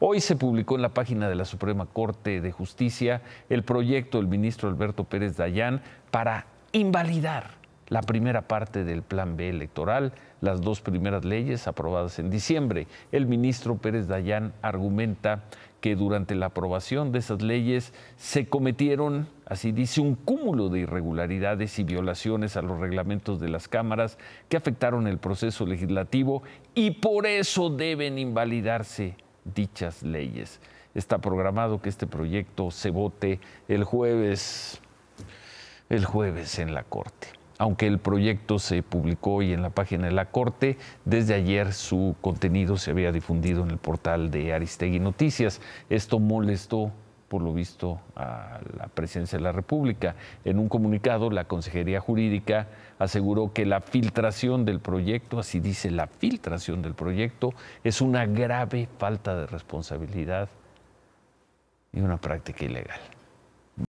Hoy se publicó en la página de la Suprema Corte de Justicia el proyecto del ministro Alberto Pérez Dayán para invalidar la primera parte del Plan B electoral, las dos primeras leyes aprobadas en diciembre. El ministro Pérez Dayán argumenta que durante la aprobación de esas leyes se cometieron, así dice, un cúmulo de irregularidades y violaciones a los reglamentos de las cámaras que afectaron el proceso legislativo y por eso deben invalidarse dichas leyes. Está programado que este proyecto se vote el jueves, el jueves en la Corte. Aunque el proyecto se publicó hoy en la página de la Corte, desde ayer su contenido se había difundido en el portal de Aristegui Noticias. Esto molestó por lo visto, a la presidencia de la República. En un comunicado, la Consejería Jurídica aseguró que la filtración del proyecto, así dice la filtración del proyecto, es una grave falta de responsabilidad y una práctica ilegal.